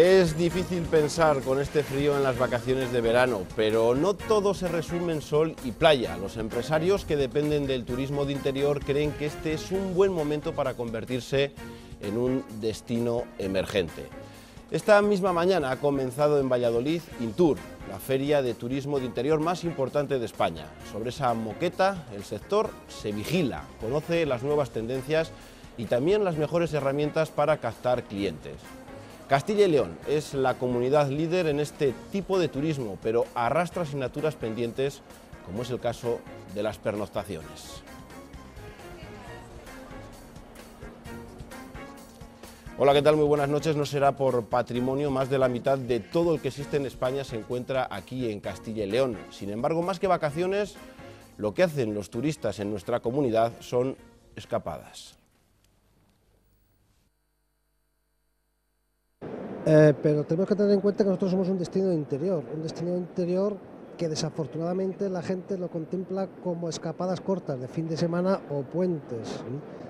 Es difícil pensar con este frío en las vacaciones de verano, pero no todo se resume en sol y playa. Los empresarios que dependen del turismo de interior creen que este es un buen momento para convertirse en un destino emergente. Esta misma mañana ha comenzado en Valladolid Intur, la feria de turismo de interior más importante de España. Sobre esa moqueta, el sector se vigila, conoce las nuevas tendencias y también las mejores herramientas para captar clientes. Castilla y León es la comunidad líder en este tipo de turismo, pero arrastra asignaturas pendientes, como es el caso de las pernoctaciones. Hola, ¿qué tal? Muy buenas noches. No será por patrimonio, más de la mitad de todo el que existe en España se encuentra aquí en Castilla y León. Sin embargo, más que vacaciones, lo que hacen los turistas en nuestra comunidad son escapadas. Eh, pero tenemos que tener en cuenta que nosotros somos un destino interior, un destino interior que desafortunadamente la gente lo contempla como escapadas cortas de fin de semana o puentes.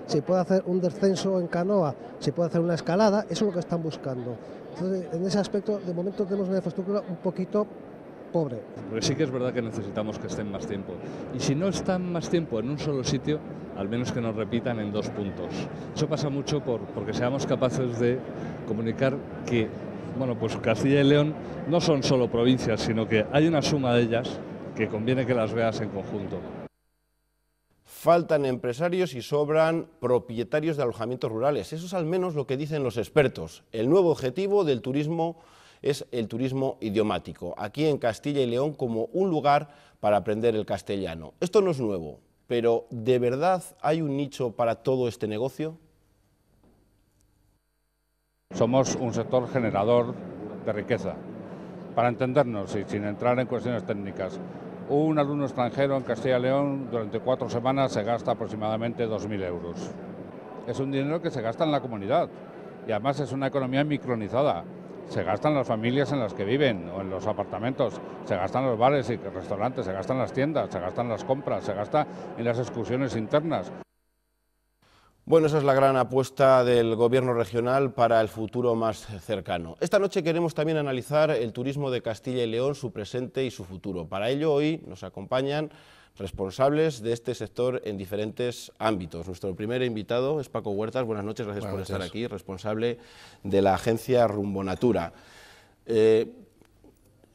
Se puede hacer un descenso en canoa, se puede hacer una escalada, eso es lo que están buscando. Entonces, en ese aspecto, de momento tenemos una infraestructura un poquito pobre. Pero pues sí que es verdad que necesitamos que estén más tiempo. Y si no están más tiempo en un solo sitio, al menos que nos repitan en dos puntos. Eso pasa mucho por, porque seamos capaces de comunicar que bueno, pues Castilla y León no son solo provincias, sino que hay una suma de ellas que conviene que las veas en conjunto. Faltan empresarios y sobran propietarios de alojamientos rurales. Eso es al menos lo que dicen los expertos. El nuevo objetivo del turismo es el turismo idiomático, aquí en Castilla y León como un lugar para aprender el castellano. Esto no es nuevo, pero ¿de verdad hay un nicho para todo este negocio? Somos un sector generador de riqueza. Para entendernos y sin entrar en cuestiones técnicas, un alumno extranjero en Castilla y León durante cuatro semanas se gasta aproximadamente 2.000 euros. Es un dinero que se gasta en la comunidad y además es una economía micronizada se gastan las familias en las que viven o en los apartamentos, se gastan los bares y restaurantes, se gastan las tiendas, se gastan las compras, se gasta en las excursiones internas. Bueno, esa es la gran apuesta del Gobierno regional para el futuro más cercano. Esta noche queremos también analizar el turismo de Castilla y León, su presente y su futuro. Para ello, hoy nos acompañan responsables de este sector en diferentes ámbitos. Nuestro primer invitado es Paco Huertas. Buenas noches, gracias por estar aquí, responsable de la agencia Rumbo Natura. Eh,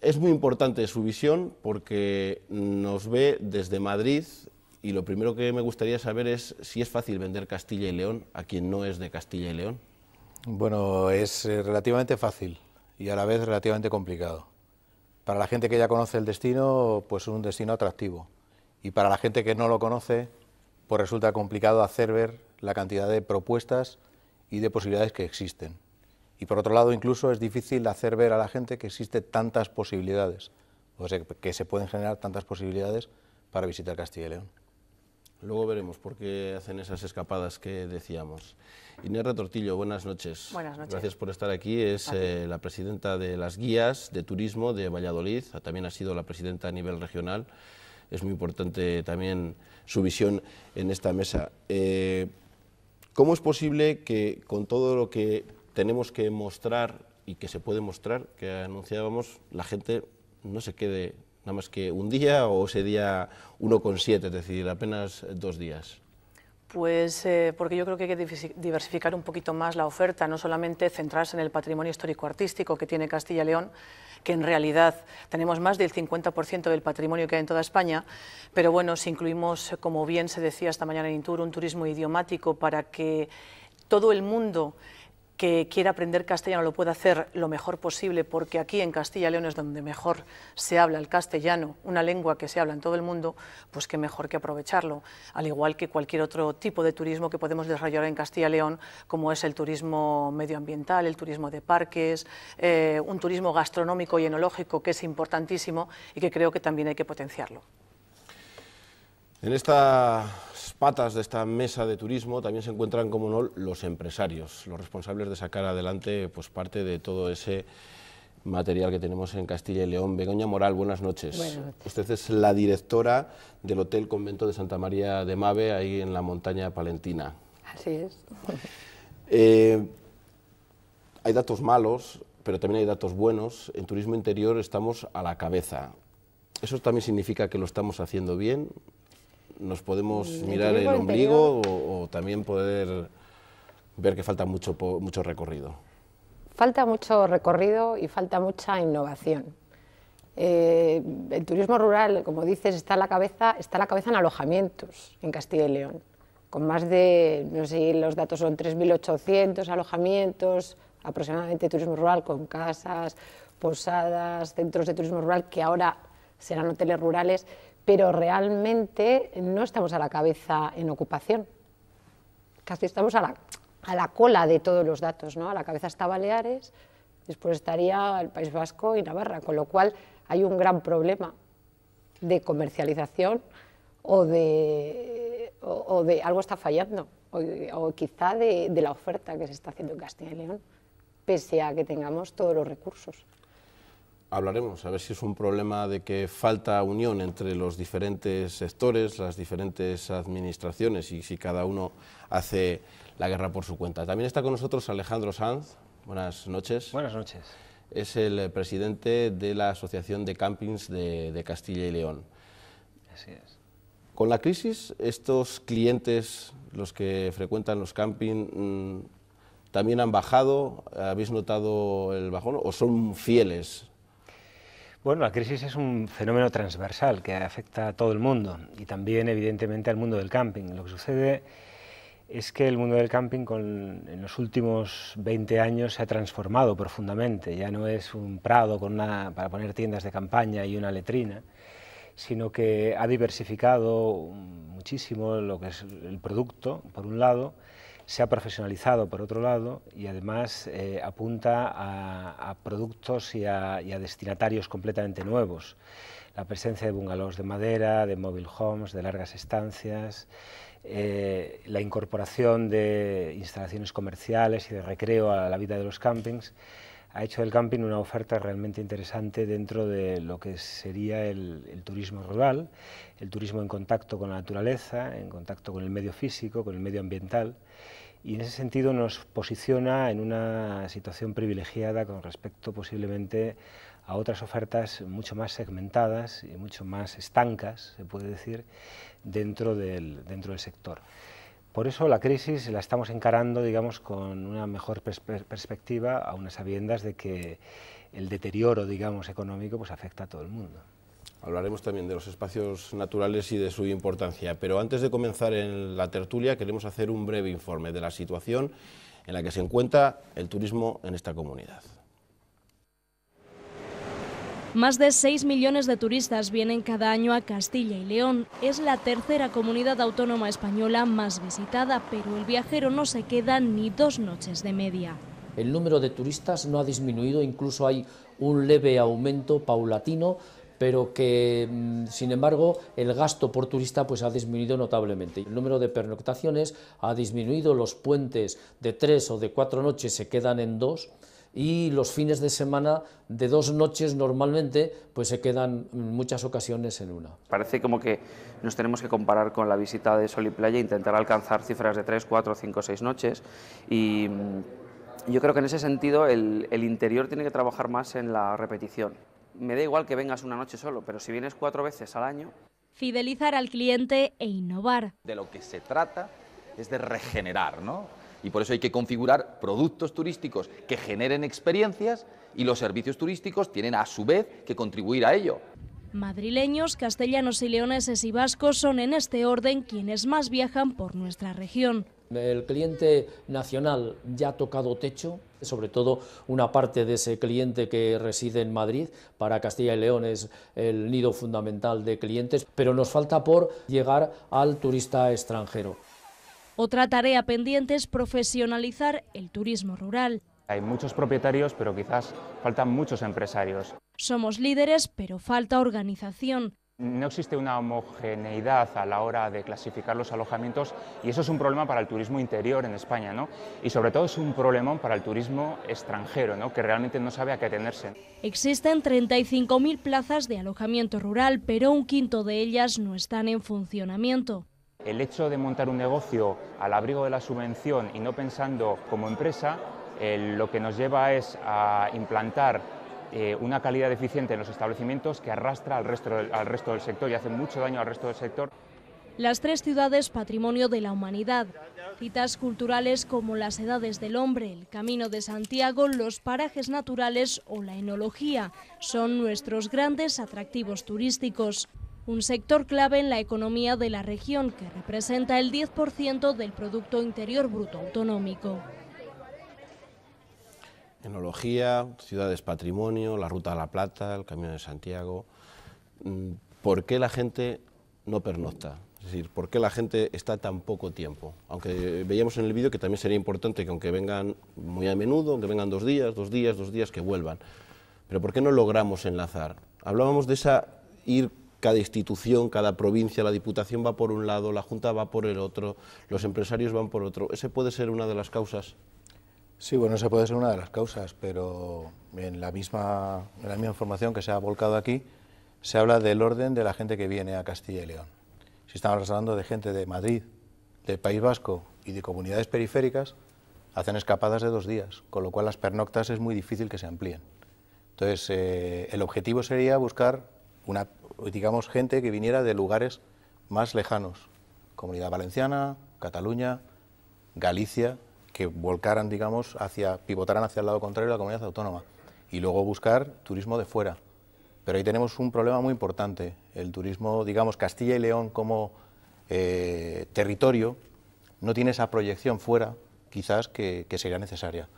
es muy importante su visión porque nos ve desde Madrid y lo primero que me gustaría saber es si es fácil vender Castilla y León a quien no es de Castilla y León. Bueno, es eh, relativamente fácil y a la vez relativamente complicado. Para la gente que ya conoce el destino, pues es un destino atractivo. Y para la gente que no lo conoce, pues resulta complicado hacer ver la cantidad de propuestas y de posibilidades que existen. Y por otro lado, incluso es difícil hacer ver a la gente que existen tantas posibilidades, o sea, que se pueden generar tantas posibilidades para visitar Castilla y León. Luego veremos por qué hacen esas escapadas que decíamos. Inés Retortillo, buenas noches. Buenas noches. Gracias por estar aquí. Es eh, la presidenta de las guías de turismo de Valladolid, también ha sido la presidenta a nivel regional es muy importante también su visión en esta mesa. Eh, ¿Cómo es posible que con todo lo que tenemos que mostrar y que se puede mostrar, que anunciábamos, la gente no se quede nada más que un día o ese día uno con siete, es decir, apenas dos días? Pues eh, porque yo creo que hay que diversificar un poquito más la oferta, no solamente centrarse en el patrimonio histórico-artístico que tiene Castilla y León, que en realidad tenemos más del 50% del patrimonio que hay en toda España, pero bueno, si incluimos, como bien se decía esta mañana en Intur, un turismo idiomático para que todo el mundo que quiera aprender castellano lo pueda hacer lo mejor posible, porque aquí en Castilla y León es donde mejor se habla el castellano, una lengua que se habla en todo el mundo, pues qué mejor que aprovecharlo, al igual que cualquier otro tipo de turismo que podemos desarrollar en Castilla y León, como es el turismo medioambiental, el turismo de parques, eh, un turismo gastronómico y enológico que es importantísimo y que creo que también hay que potenciarlo. En estas patas de esta mesa de turismo también se encuentran, como no, los empresarios, los responsables de sacar adelante pues, parte de todo ese material que tenemos en Castilla y León. Begoña Moral, buenas noches. Usted es la directora del Hotel Convento de Santa María de Mave, ahí en la montaña palentina. Así es. Eh, hay datos malos, pero también hay datos buenos. En turismo interior estamos a la cabeza. ¿Eso también significa que lo estamos haciendo bien? nos podemos mm, mirar el ombligo o, también poder ver que falta mucho, recorrido. Falta mucho recorrido y falta mucha innovación. Eh, el turismo rural, como dices, está a la cabeza, está la cabeza en alojamientos en Castilla y León, con más de, no sé si los datos son 3.800 alojamientos, aproximadamente turismo rural con casas, posadas, centros de turismo rural que ahora serán hoteles rurales, pero realmente no estamos a la cabeza en ocupación. Casi estamos a la, cola de todos los datos, ¿no? A la cabeza está Baleares, después estaría el País Vasco y Navarra, con lo cual hay un gran problema de comercialización o de, algo está fallando, o, quizá de, de, la oferta que se está haciendo en Castilla y León, pese a que tengamos todos los recursos hablaremos, a ver si es un problema de que falta unión entre los diferentes sectores, las diferentes administraciones y si cada uno hace la guerra por su cuenta. También está con nosotros Alejandro Sanz. Buenas noches. Buenas noches. Es el presidente de la Asociación de Campings de, Castilla y León. Así es. Con la crisis, estos clientes, los que frecuentan los campings, mm, también han bajado, ¿habéis notado el bajón o son fieles bueno, la crisis es un fenómeno transversal que afecta a todo el mundo y también evidentemente al mundo del camping. Lo que sucede es que el mundo del camping en los últimos 20 años se ha transformado profundamente. Ya no es un prado para poner tiendas de campaña y una letrina, sino que ha diversificado muchísimo lo que es el producto, por un lado, se ha profesionalizado por otro lado y además eh, apunta a, productos y a, destinatarios completamente nuevos. La presencia de bungalows de madera, de mobile homes, de largas estancias, eh, la incorporación de instalaciones comerciales y de recreo a la vida de los campings, ha hecho del camping una oferta realmente interesante dentro de lo que sería el, turismo rural, el turismo en contacto con la naturaleza, en contacto con el medio físico, con el medio ambiental y en ese sentido nos posiciona en una situación privilegiada con respecto posiblemente a otras ofertas mucho más segmentadas y mucho más estancas, se puede decir, dentro del, dentro del sector. Por eso la crisis la estamos encarando, digamos, con una mejor perspectiva, a unas sabiendas de que el deterioro, digamos, económico, pues afecta a todo el mundo. Hablaremos también de los espacios naturales y de su importancia, pero antes de comenzar en la tertulia queremos hacer un breve informe de la situación en la que se encuentra el turismo en esta comunidad. Más de 6 millones de turistas vienen cada año a Castilla y León. Es la tercera comunidad autónoma española más visitada, pero el viajero no se queda ni dos noches de media. El número de turistas no ha disminuido, incluso hay un leve aumento paulatino, pero que, mm, sin embargo, el gasto por turista pues, ha disminuido notablemente. El número de pernoctaciones ha disminuido, los puentes de tres o de cuatro noches se quedan en dos y los fines de semana de dos noches normalmente pues se quedan en mm, muchas ocasiones en una. Parece como que nos tenemos que comparar con la visita de Sol y Playa, intentar alcanzar cifras de tres, cuatro, o seis noches y mm, yo creo que en ese sentido el interior tiene que trabajar más en la repetición me da igual que vengas una noche solo, pero si vienes cuatro veces al año... Fidelizar al cliente e innovar. De lo que se trata es de regenerar, ¿no? Y por eso hay que configurar productos turísticos que generen experiencias y los servicios turísticos tienen a su vez que contribuir a ello. Madrileños, castellanos y leoneses y vascos son en este orden quienes más viajan por nuestra región. El cliente nacional ya ha tocado techo, sobre todo una parte de ese cliente que reside en Madrid. Para Castilla y León es el nido fundamental de clientes, pero nos falta por llegar al turista extranjero. Otra tarea pendiente es profesionalizar el turismo rural. Hay muchos propietarios, pero quizás faltan muchos empresarios. Somos líderes, pero falta organización. No existe una homogeneidad a la hora de clasificar los alojamientos y eso es un problema para el turismo interior en España, ¿no? Y sobre todo es un problema para el turismo extranjero, ¿no? Que realmente no sabe a qué atenerse. Existen 35.000 plazas de alojamiento rural, pero un quinto de ellas no están en funcionamiento. El hecho de montar un negocio al abrigo de la subvención y no pensando como empresa, eh, lo que nos lleva es a implantar eh, una calidad deficiente en los establecimientos que arrastra al resto, del, al resto del sector y hace mucho daño al resto del sector. Las tres ciudades patrimonio de la humanidad. Citas culturales como las edades del hombre, el camino de Santiago, los parajes naturales o la enología son nuestros grandes atractivos turísticos. Un sector clave en la economía de la región que representa el 10% del Producto Interior Bruto Autonómico. Enología, ciudades patrimonio, la Ruta de la Plata, el Camino de Santiago. Mm, ¿Por qué la gente no pernocta? Es decir, ¿por qué la gente está tan poco tiempo? Aunque veíamos en el vídeo que también sería importante que aunque vengan muy a menudo, aunque vengan dos días, dos días, dos días, que vuelvan. Pero ¿por qué no logramos enlazar? Hablábamos de esa ir cada institución, cada provincia, la diputación va por un lado, la junta va por el otro, los empresarios van por otro. Ese puede ser una de las causas Sí, bueno, esa puede ser una de las causas, pero en la misma, la misma información que se ha volcado aquí, se habla del orden de la gente que viene a Castilla y León. Si estamos hablando de gente de Madrid, del País Vasco y de comunidades periféricas, hacen escapadas de dos días, con lo cual las pernoctas es muy difícil que se amplíen. Entonces, eh, el objetivo sería buscar una, digamos, gente que viniera de lugares más lejanos, Comunidad Valenciana, Cataluña, Galicia, que volcaran, digamos, hacia, pivotaran hacia el lado contrario de la comunidad autónoma y luego buscar turismo de fuera. Pero ahí tenemos un problema muy importante. El turismo, digamos, Castilla y León como eh, territorio no tiene esa proyección fuera, quizás, que, sería necesaria.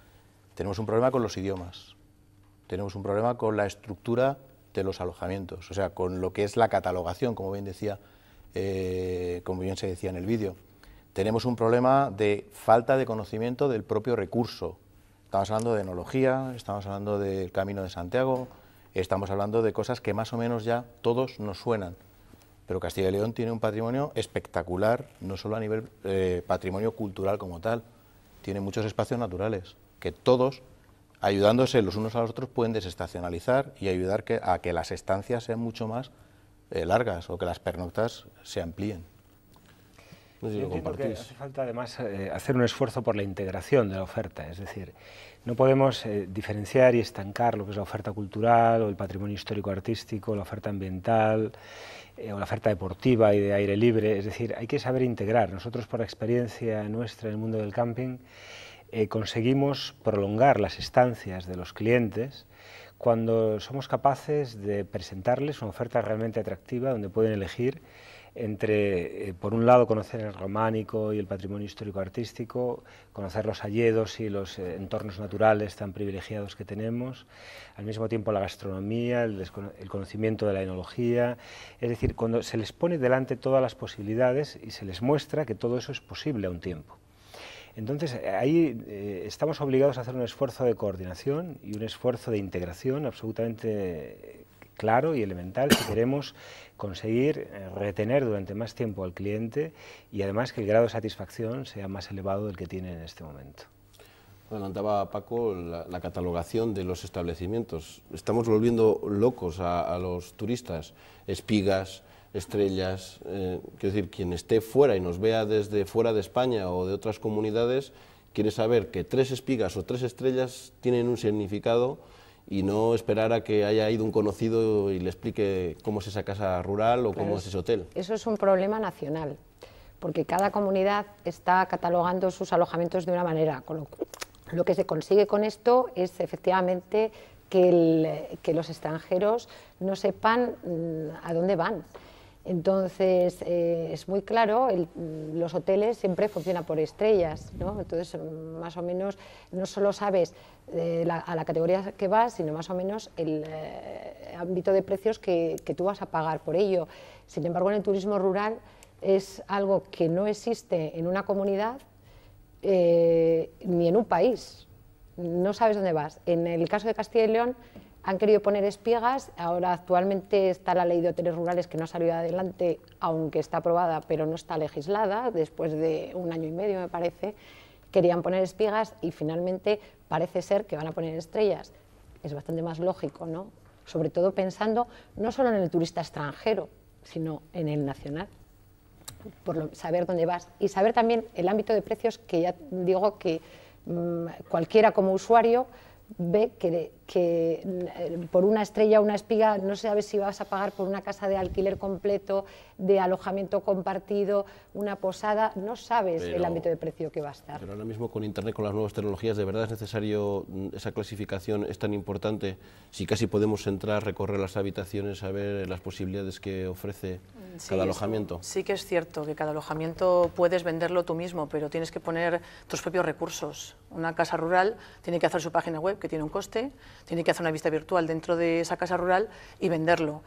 Tenemos un problema con los idiomas. Tenemos un problema con la estructura de los alojamientos, o sea, con lo que es la catalogación, como bien decía, eh, como bien se decía en el vídeo tenemos un problema de falta de conocimiento del propio recurso. Estamos hablando de enología, estamos hablando del Camino de Santiago, estamos hablando de cosas que más o menos ya todos nos suenan. Pero Castilla y León tiene un patrimonio espectacular, no solo a nivel eh, patrimonio cultural como tal, tiene muchos espacios naturales que todos, ayudándose los unos a los otros, pueden desestacionalizar y ayudar a que las estancias sean mucho más eh, largas o que las pernoctas se amplíen. No que hace falta además eh, hacer un esfuerzo por la integración de la oferta, es decir, no podemos eh, diferenciar y estancar lo que es la oferta cultural o el patrimonio histórico artístico, la oferta ambiental eh, o la oferta deportiva y de aire libre, es decir, hay que saber integrar. Nosotros por experiencia nuestra en el mundo del camping conseguimos prolongar las estancias de los clientes cuando somos capaces de presentarles una oferta realmente atractiva donde pueden elegir entre, eh, por un lado, conocer el románico y el patrimonio histórico-artístico, conocer los hayedos y los eh, entornos naturales tan privilegiados que tenemos, al mismo tiempo la gastronomía, el, conocimiento de la enología, es decir, cuando se les pone delante todas las posibilidades y se les muestra que todo eso es posible a un tiempo. Entonces, ahí eh, estamos obligados a hacer un esfuerzo de coordinación y un esfuerzo de integración absolutamente claro y elemental si queremos conseguir eh, retener durante más tiempo al cliente y además que el grado de satisfacción sea más elevado del que tiene en este momento. Adelantaba Paco la, catalogación de los establecimientos. Estamos volviendo locos a, los turistas, espigas, estrellas. Eh, quiero decir, quien esté fuera y nos vea desde fuera de España o de otras comunidades, quiere saber que tres espigas o tres estrellas tienen un significado y no esperar a que haya ido un conocido y le explique cómo es esa casa rural o cómo es ese hotel. Eso es un problema nacional, porque cada comunidad está catalogando sus alojamientos de una manera. lo, que se consigue con esto es efectivamente que los extranjeros no sepan mm, a dónde van. Entonces, eh, es muy claro, mm, los hoteles siempre funcionan por estrellas, ¿no? Entonces, mm, más o menos, no solo sabes eh, a la categoría que vas, sino más o menos el eh, ámbito de precios que, que, tú vas a pagar por ello. Sin embargo, en el turismo rural es algo que no existe en una comunidad ni en un país. No sabes dónde vas. En el caso de Castilla y León, han querido poner espiegas, ahora actualmente está la ley de hoteles rurales que no ha salido adelante, aunque está aprobada, pero no está legislada, después de un año y medio me parece, querían poner espigas y finalmente parece ser que van a poner estrellas. Es bastante más lógico, ¿no? Sobre todo pensando no solo en el turista extranjero, sino en el nacional, por saber dónde vas y saber también el ámbito de precios que ya digo que mm, cualquiera como usuario ve que que eh, por una estrella, una espiga, no sabes si vas a pagar por una casa de alquiler completo, de alojamiento compartido, una posada, no sabes el ámbito de precio que va a estar. Pero ahora mismo con Internet, con las nuevas tecnologías, ¿de verdad es necesario mm, esa clasificación, es tan importante? Si casi podemos entrar, recorrer las habitaciones, a ver las posibilidades que ofrece mm, cada alojamiento. sí que es cierto que cada alojamiento puedes venderlo tú mismo, pero tienes que poner tus propios recursos. Una casa rural tiene que hacer su página web, que tiene un coste, tiene que hacer una vista virtual dentro de esa casa rural y venderlo.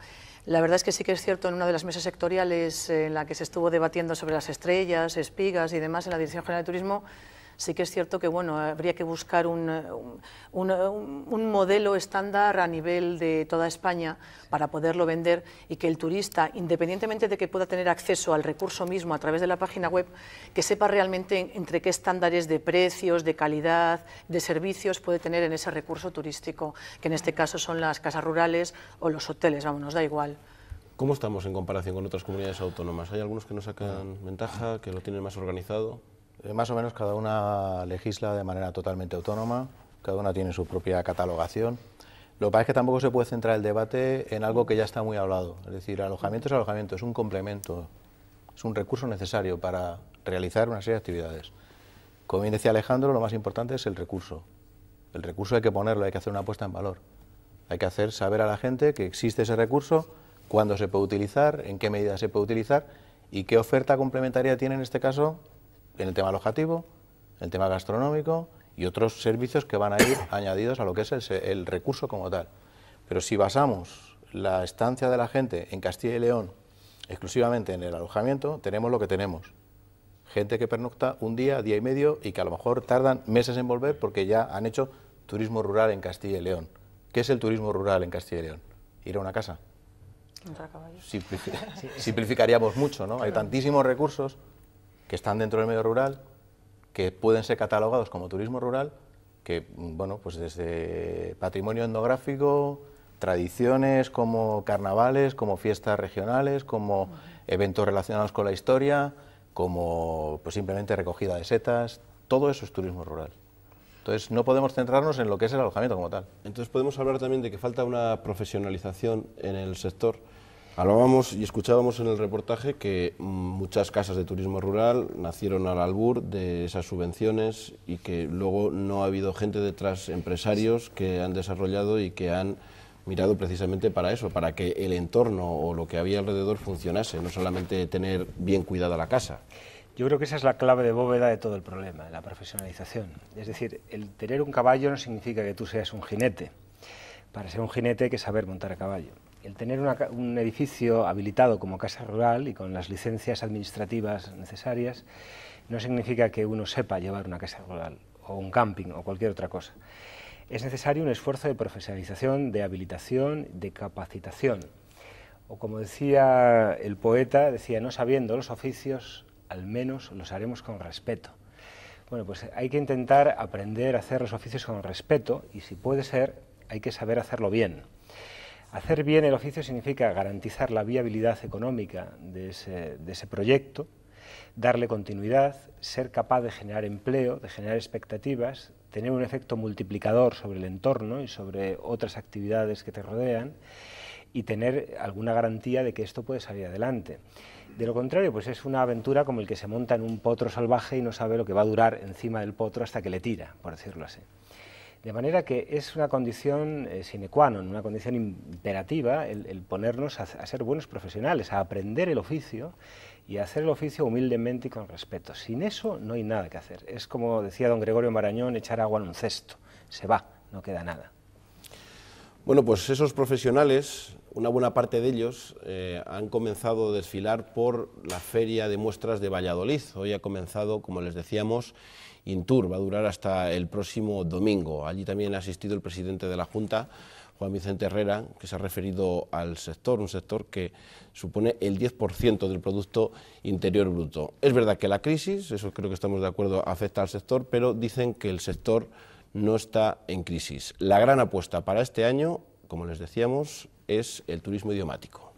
La verdad es que sí que es cierto, en una de las mesas sectoriales eh, en la que se estuvo debatiendo sobre las estrellas, espigas y demás en la Dirección General de Turismo, sí que es cierto que bueno, habría que buscar un, modelo estándar a nivel de toda España para poderlo vender y que el turista, independientemente de que pueda tener acceso al recurso mismo a través de la página web, que sepa realmente entre qué estándares de precios, de calidad, de servicios puede tener en ese recurso turístico, que en este caso son las casas rurales o los hoteles, vamos, nos da igual. ¿Cómo estamos en comparación con otras comunidades autónomas? ¿Hay algunos que no sacan ventaja, que lo tienen más organizado? Eh, más o menos cada una legisla de manera totalmente autónoma, cada una tiene su propia catalogación. Lo que pasa es que tampoco se puede centrar el debate en algo que ya está muy hablado. Es decir, alojamiento es alojamiento, es un complemento, es un recurso necesario para realizar una serie de actividades. Como bien decía Alejandro, lo más importante es el recurso. El recurso hay que ponerlo, hay que hacer una apuesta en valor. Hay que hacer saber a la gente que existe ese recurso, cuándo se puede utilizar, en qué medida se puede utilizar y qué oferta complementaria tiene en este caso en el tema alojativo, en el tema gastronómico y otros servicios que van a ir añadidos a lo que es el, recurso como tal. Pero si basamos la estancia de la gente en Castilla y León exclusivamente en el alojamiento, tenemos lo que tenemos. Gente que pernocta un día, día y medio y que a lo mejor tardan meses en volver porque ya han hecho turismo rural en Castilla y León. ¿Qué es el turismo rural en Castilla y León? Ir a una casa. simplificaríamos mucho, ¿no? Hay tantísimos recursos que están dentro del medio rural, que pueden ser catalogados como turismo rural, que, mm, bueno, pues desde patrimonio etnográfico, tradiciones como carnavales, como fiestas regionales, como eventos relacionados con la historia, como pues simplemente recogida de setas, todo eso es turismo rural. Entonces no podemos centrarnos en lo que es el alojamiento como tal. Entonces podemos hablar también de que falta una profesionalización en el sector Hablábamos y escuchábamos en el reportaje que muchas casas de turismo rural nacieron al albur de esas subvenciones y que luego no ha habido gente detrás, empresarios que han desarrollado y que han mirado precisamente para eso, para que el entorno o lo que había alrededor funcionase, no solamente tener bien cuidada la casa. Yo creo que esa es la clave de bóveda de todo el problema, la profesionalización. Es decir, el tener un caballo no significa que tú seas un jinete. Para ser un jinete hay que saber montar a caballo el tener un edificio habilitado como casa rural y con las licencias administrativas necesarias no significa que uno sepa llevar una casa rural o un camping o cualquier otra cosa. Es necesario un esfuerzo de profesionalización, de habilitación, de capacitación. O como decía el poeta, decía, no sabiendo los oficios, al menos los haremos con respeto. Bueno, pues hay que intentar aprender a hacer los oficios con respeto y si puede ser, hay que saber hacerlo bien. Hacer bien el oficio significa garantizar la viabilidad económica de ese, proyecto, darle continuidad, ser capaz de generar empleo, de generar expectativas, tener un efecto multiplicador sobre el entorno y sobre otras actividades que te rodean y tener alguna garantía de que esto puede salir adelante. De lo contrario, pues es una aventura como el que se monta en un potro salvaje y no sabe lo que va a durar encima del potro hasta que le tira, por decirlo así. De manera que es una condición eh, sine qua non, una condición imperativa el, ponernos a, ser buenos profesionales, a aprender el oficio y a hacer el oficio humildemente y con respeto. Sin eso no hay nada que hacer. Es como decía don Gregorio Marañón, echar agua en un cesto. Se va, no queda nada. Bueno, pues esos profesionales, una buena parte de ellos eh, han comenzado a desfilar por la Feria de Muestras de Valladolid. Hoy ha comenzado, como les decíamos, Intur. Va a durar hasta el próximo domingo. Allí también ha asistido el presidente de la Junta, Juan Vicente Herrera, que se ha referido al sector, un sector que supone el 10% del Producto Interior Bruto. Es verdad que la crisis, eso creo que estamos de acuerdo, afecta al sector, pero dicen que el sector no está en crisis. La gran apuesta para este año, como les decíamos, es el turismo idiomático.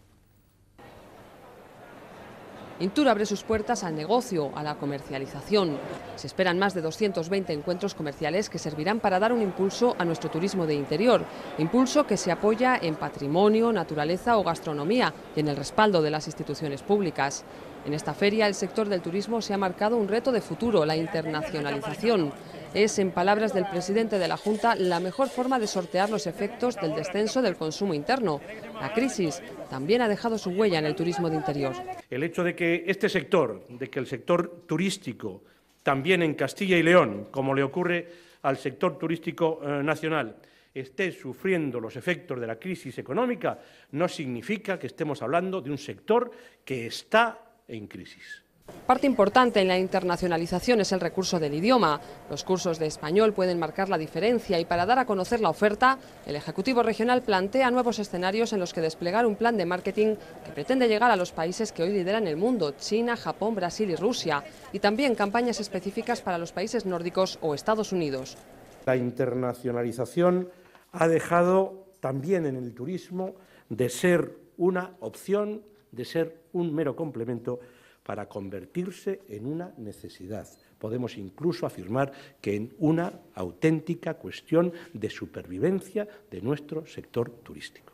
Intur abre sus puertas al negocio, a la comercialización. Se esperan más de 220 encuentros comerciales que servirán para dar un impulso a nuestro turismo de interior, impulso que se apoya en patrimonio, naturaleza o gastronomía y en el respaldo de las instituciones públicas. En esta feria el sector del turismo se ha marcado un reto de futuro, la internacionalización es, en palabras del presidente de la Junta, la mejor forma de sortear los efectos del descenso del consumo interno. La crisis también ha dejado su huella en el turismo de interior. El hecho de que este sector, de que el sector turístico, también en Castilla y León, como le ocurre al sector turístico eh, nacional, esté sufriendo los efectos de la crisis económica, no significa que estemos hablando de un sector que está en crisis. Parte importante en la internacionalización es el recurso del idioma. Los cursos de español pueden marcar la diferencia y para dar a conocer la oferta, el Ejecutivo Regional plantea nuevos escenarios en los que desplegar un plan de marketing que pretende llegar a los países que hoy lideran el mundo, China, Japón, Brasil y Rusia, y también campañas específicas para los países nórdicos o Estados Unidos. La internacionalización ha dejado también en el turismo de ser una opción, de ser un mero complemento para convertirse en una necesidad. Podemos incluso afirmar que en una auténtica cuestión de supervivencia de nuestro sector turístico.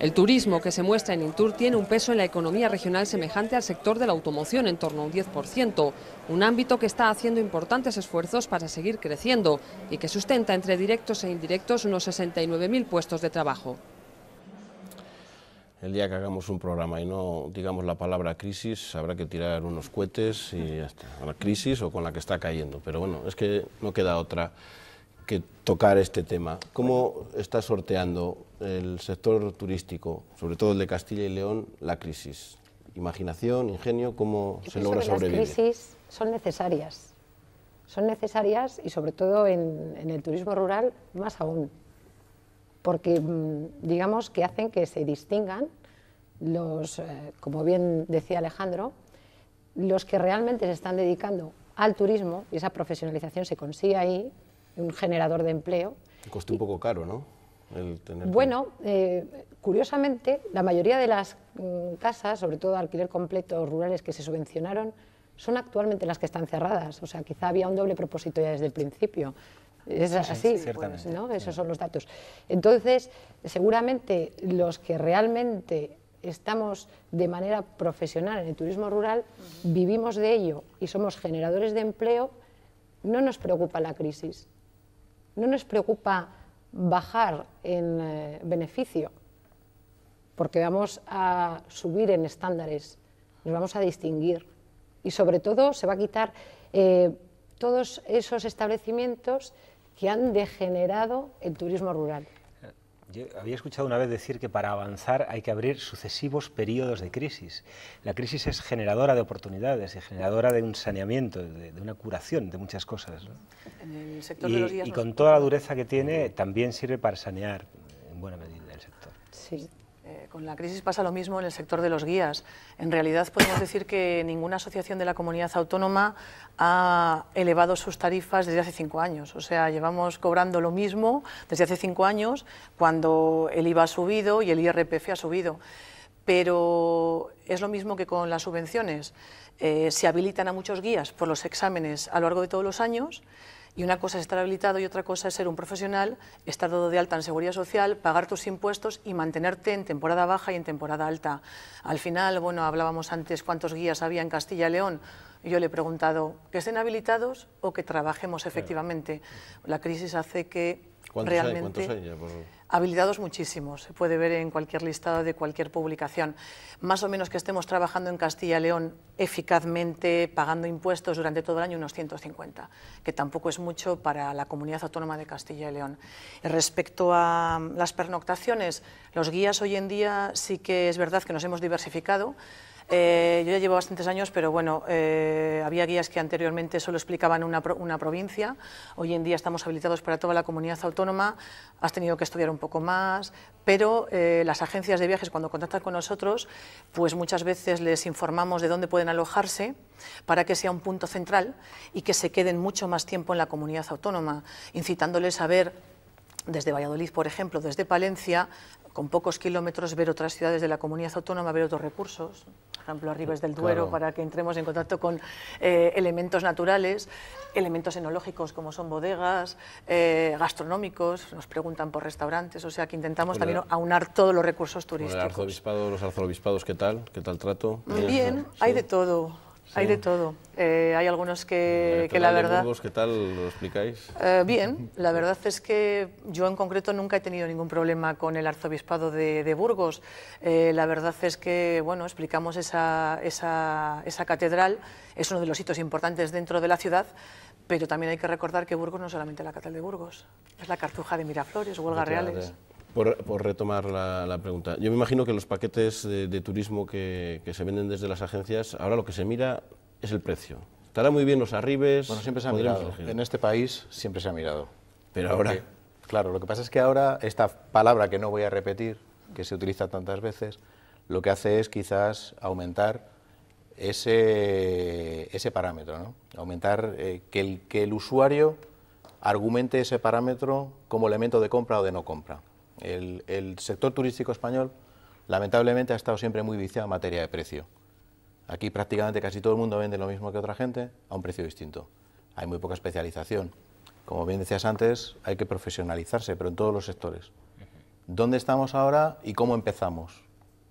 El turismo que se muestra en Intur tiene un peso en la economía regional semejante al sector de la automoción, en torno a un 10%, un ámbito que está haciendo importantes esfuerzos para seguir creciendo y que sustenta entre directos e indirectos unos 69.000 puestos de trabajo el día que hagamos un programa y no digamos la palabra crisis, habrá que tirar unos cohetes y A la crisis o con la que está cayendo. Pero bueno, es que no queda otra que tocar este tema. ¿Cómo está sorteando el sector turístico, sobre todo el de Castilla y León, la crisis? Imaginación, ingenio, ¿cómo se logra sobrevivir? Las crisis son necesarias. Son necesarias y sobre todo en el turismo rural más aún porque mm, digamos que hacen que se distingan los, eh, como bien decía Alejandro, los que realmente se están dedicando al turismo, y esa profesionalización se consigue ahí, un generador de empleo. costó un poco caro, ¿no? El tener bueno, eh, curiosamente, la mayoría de las mm, casas, sobre todo alquiler completo rurales que se subvencionaron, son actualmente las que están cerradas. O sea, quizá había un doble propósito ya desde el principio. Es así, pues, ¿no? Esos son los datos. Entonces, seguramente los que realmente estamos de manera profesional en el turismo rural, vivimos de ello y somos generadores de empleo, no nos preocupa la crisis, no nos preocupa bajar en eh, beneficio, porque vamos a subir en estándares, nos vamos a distinguir y sobre todo se va a quitar eh, todos esos establecimientos que han degenerado el turismo rural. Eh, yo había escuchado una vez decir que para avanzar hay que abrir sucesivos periodos de crisis. La crisis es generadora de oportunidades y generadora de un saneamiento, de, una curación de muchas cosas. En el sector y, de los y con toda la dureza que tiene, también sirve para sanear en buena medida el sector. Sí con la crisis pasa lo mismo en el sector de los guías. En realidad podemos decir que ninguna asociación de la comunidad autónoma ha elevado sus tarifas desde hace cinco años. O sea, llevamos cobrando lo mismo desde hace cinco años cuando el IVA ha subido y el IRPF ha subido. Pero es lo mismo que con las subvenciones. Eh, se habilitan a muchos guías por los exámenes a lo largo de todos los años y una cosa es estar habilitado y otra cosa es ser un profesional, estar dado de alta en seguridad social, pagar tus impuestos y mantenerte en temporada baja y en temporada alta. Al final, bueno, hablábamos antes cuántos guías había en Castilla y León. Yo le he preguntado que estén habilitados o que trabajemos efectivamente. La crisis hace que realmente... ¿cuántos habilitados muchísimos, se puede ver en cualquier listado de cualquier publicación. Más o menos que estemos trabajando en Castilla y León eficazmente, pagando impuestos durante todo el año, unos 150, que tampoco es mucho para la comunidad autónoma de Castilla y León. Respecto a mm, las pernoctaciones, los guías hoy en día sí que es verdad que nos hemos diversificado, eh, yo ya llevo bastantes años, pero bueno, eh, había guías que anteriormente solo explicaban una, provincia. Hoy en día estamos habilitados para toda la comunidad autónoma. Has tenido que estudiar un poco más, pero eh, las agencias de viajes cuando contactan con nosotros, pues muchas veces les informamos de dónde pueden alojarse para que sea un punto central y que se queden mucho más tiempo en la comunidad autónoma, incitándoles a ver desde Valladolid, por ejemplo, desde Palencia, con pocos kilómetros ver otras ciudades de la comunidad autónoma, ver otros recursos, por ejemplo, arribes del Duero, para que entremos en contacto con eh, elementos naturales, elementos enológicos como son bodegas, eh, gastronómicos, nos preguntan por restaurantes, o sea que intentamos también aunar todos los recursos turísticos. los arzobispados, ¿qué tal? ¿Qué tal trato? Bien, hay de todo hay de todo. Eh, hay algunos que, la verdad... Burgos, ¿Qué tal lo explicáis? Eh, bien, la verdad es que yo en concreto nunca he tenido ningún problema con el arzobispado de, Burgos. Eh, la verdad es que, bueno, explicamos esa, catedral, es uno de los hitos importantes dentro de la ciudad, pero también hay que recordar que Burgos no es solamente la catedral de Burgos, es la cartuja de Miraflores, Huelga Reales. Por, retomar la, pregunta, yo me imagino que los paquetes de, turismo que, se venden desde las agencias, ahora lo que se mira es el precio. Estará muy bien los arribes. Bueno, siempre se ha mirado. En este país siempre se ha mirado. Pero ahora. claro, lo que pasa es que ahora esta palabra que no voy a repetir, que se utiliza tantas veces, lo que hace es quizás aumentar ese, ese parámetro, ¿no? aumentar eh, que, el, que el usuario argumente ese parámetro como elemento de compra o de no compra. El, sector turístico español, lamentablemente, ha estado siempre muy viciado en materia de precio. Aquí prácticamente casi todo el mundo vende lo mismo que otra gente a un precio distinto. Hay muy poca especialización. Como bien decías antes, hay que profesionalizarse, pero en todos los sectores. ¿Dónde estamos ahora y cómo empezamos?